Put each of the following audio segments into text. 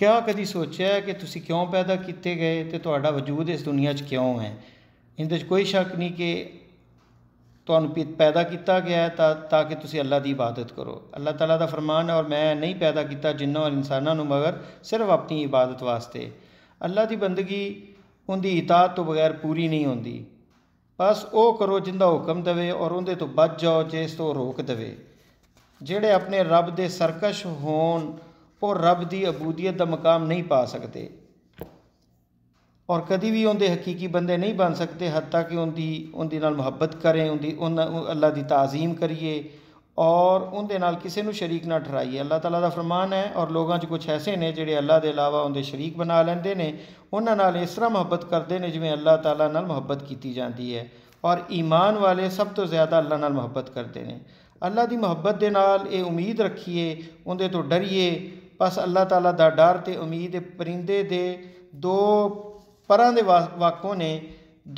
ਕਿਆ ਕਦੀ ਸੋਚਿਆ ਕਿ ਤੁਸੀਂ ਕਿਉਂ ਪੈਦਾ ਕੀਤੇ ਗਏ ਤੇ ਤੁਹਾਡਾ ਵਜੂਦ ਇਸ ਦੁਨੀਆ 'ਚ ਕਿਉਂ ਹੈ ਇਹਦੇ 'ਚ ਕੋਈ ਸ਼ੱਕ ਨਹੀਂ ਕਿ ਤੁਹਾਨੂੰ ਪੈਦਾ ਕੀਤਾ ਗਿਆ ਤਾਂ ਤਾਂ ਕਿ ਤੁਸੀਂ ਅੱਲਾ ਦੀ ਇਬਾਦਤ ਕਰੋ ਅੱਲਾ ਤਾਲਾ ਦਾ ਫਰਮਾਨ ਹੈ ਔਰ ਮੈਂ ਨਹੀਂ ਪੈਦਾ ਕੀਤਾ ਜਿੰਨਾਂ ਔਰ ਇਨਸਾਨਾਂ ਨੂੰ ਮਗਰ ਸਿਰਫ ਆਪਣੀ ਇਬਾਦਤ ਵਾਸਤੇ ਅੱਲਾ ਦੀ ਬੰਦਗੀ ਉਹਦੀ ਇਤਾਤ ਤੋਂ ਬਗੈਰ ਪੂਰੀ ਨਹੀਂ ਹੁੰਦੀ ਬਸ ਉਹ ਕਰੋ ਜਿੰਦਾ ਹੁਕਮ ਦਵੇ ਔਰ ਉਹਦੇ ਤੋਂ ਬਚ ਜਾਓ ਜੇ ਇਸ ਤੋਂ ਰੋਕ ਦਵੇ ਜਿਹੜੇ ਆਪਣੇ ਰੱਬ ਦੇ ਸਰਕਸ਼ ਹੋਣ और रब की अबूदीयत का मुकाम नहीं पा सकते और कभी भी उनके हकीकी बंदे नहीं बन सकते हद तक उनकी उनकी मुहब्बत करें उनकी उन अल्लाह की ताजीम करिए और उन्हें किसी शरीक ना ठहराइए अल्लाह तला का फरमान है और लोगों कुछ ऐसे ने जोड़े अल्लाह के अलावा उनके शरीक बना लेंगे ने उन्होंने इस तरह मुहब्बत करते हैं जिमें अल्लाह तला मुहब्बत की जाती है और ईमान वाले सब तो ज़्यादा अल्लाह नाल मुहब्बत करते हैं अल्लाह की मुहब्बत के नाल ये उम्मीद रखिए उनके तो डरीए ਬਸ ਅੱਲਾਹ ਤਾਲਾ ਦਾ ਡਰ ਤੇ ਉਮੀਦ ਪਰਿੰਦੇ ਦੇ ਦੋ ਪਰਾਂ ਦੇ ਵਾਕੋਂ ਨੇ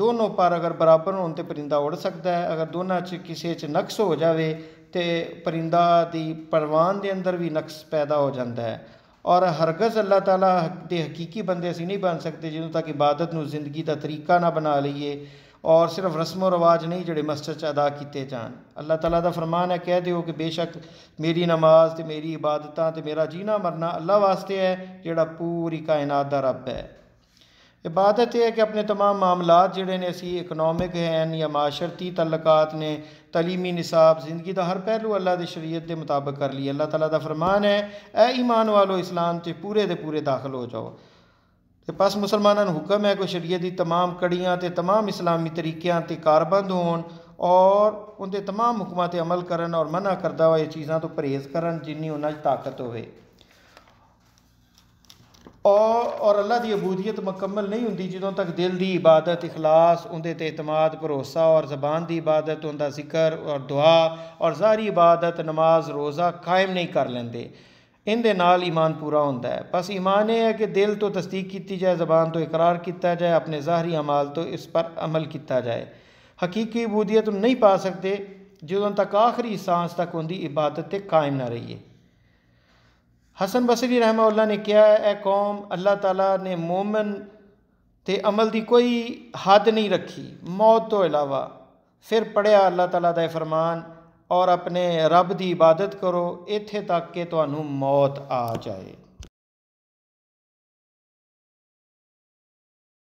ਦੋਨੋਂ ਪਰ ਅਗਰ ਬਰਾਬਰ ਹੋਣ ਤੇ ਪਰਿੰਦਾ ਉੜ ਸਕਦਾ ਹੈ ਅਗਰ ਦੋਨਾਂ 'ਚ ਕਿਸੇ 'ਚ ਨਕਸ ਹੋ ਜਾਵੇ ਤੇ ਪਰਿੰਦਾ ਦੀ ਪਰਵਾਨ ਦੇ ਅੰਦਰ ਵੀ ਨਕਸ ਪੈਦਾ ਹੋ ਜਾਂਦਾ ਹੈ ਔਰ ਹਰਗਜ਼ ਅੱਲਾਹ ਤਾਲਾ ਦੇ ਹਕੀਕੀ ਬੰਦੇ ਅਸੀਂ ਨਹੀਂ ਬਣ ਸਕਦੇ ਜਿੰਨੂੰ ਤੱਕ ਇਬਾਦਤ ਨੂੰ ਜ਼ਿੰਦਗੀ ਦਾ ਤਰੀਕਾ ਨਾ ਬਣਾ ਲਈਏ और सिर्फ़ रस्मों रवाज़ नहीं ਜਿਹੜੇ मस्जिद अदा किए ਕੀਤੇ ਜਾਣ ਅੱਲਾਹ ਤਾਲਾ ਦਾ ਫਰਮਾਨ ਹੈ ਕਹਿ ਦਿਓ ਕਿ ਬੇਸ਼ੱਕ ਮੇਰੀ ਨਮਾਜ਼ ਤੇ ਮੇਰੀ ਇਬਾਦਤਾਂ ਤੇ ਮੇਰਾ ਜੀਣਾ ਮਰਨਾ ਅੱਲਾ ਵਾਸਤੇ ਹੈ ਜਿਹੜਾ ਪੂਰੀ ਕਾਇਨਾਤ ਦਾ ਰੱਬ इबादत यह है कि अपने तमाम मामला जोड़े ने असी इकनोमिक हैं या माशरती तलकात ने तलीमी निसाब जिंदगी का हर पहलू अल्लाह के शरीयत के मुताबिक कर लिए अल्लाह तला का फरमान है ए ईमान वालो इस्लाम से पूरे के पूरे दाखिल हो जाओ तो बस मुसलमान हुक्म है कि शरीय की तमाम कड़िया तो तमाम इस्लामी तरीकों से कारबंद होन उनके तमाम हुक्म पर अमल कर और मना करता हो चीज़ों तो परहेज़ कर जिनी उन्हें ताकत हो और और अल्लाह की अबूदीयत मुकम्मल नहीं होंगी जो तक दिल की इबादत इखलास उनके इतमाद भरोसा और जबान की इबादत उनका जिक्र और दुआ और सारी इबादत नमाज रोज़ा कायम नहीं कर लेंगे इन ईमान पूरा होंगे बस ईमान यह है कि दिल तो तस्दीक की जाए जबान तो इकरार किया जाए अपने ज़ाहरी अमाल तो इस पर अमल किया जाए हकीकी बूदियत नहीं पा सकते जो तक आखिरी सांस तक उनकी इबादत कायम ना रही है हसन बसरी रहमा ने कहा है ए कौम अल्लाह तला ने मोमन के अमल की कोई हद नहीं रखी मौत तो इलावा फिर पढ़िया अल्लाह तला का फरमान और अपने रब की इबादत करो इतें तक कि तू मौत आ जाए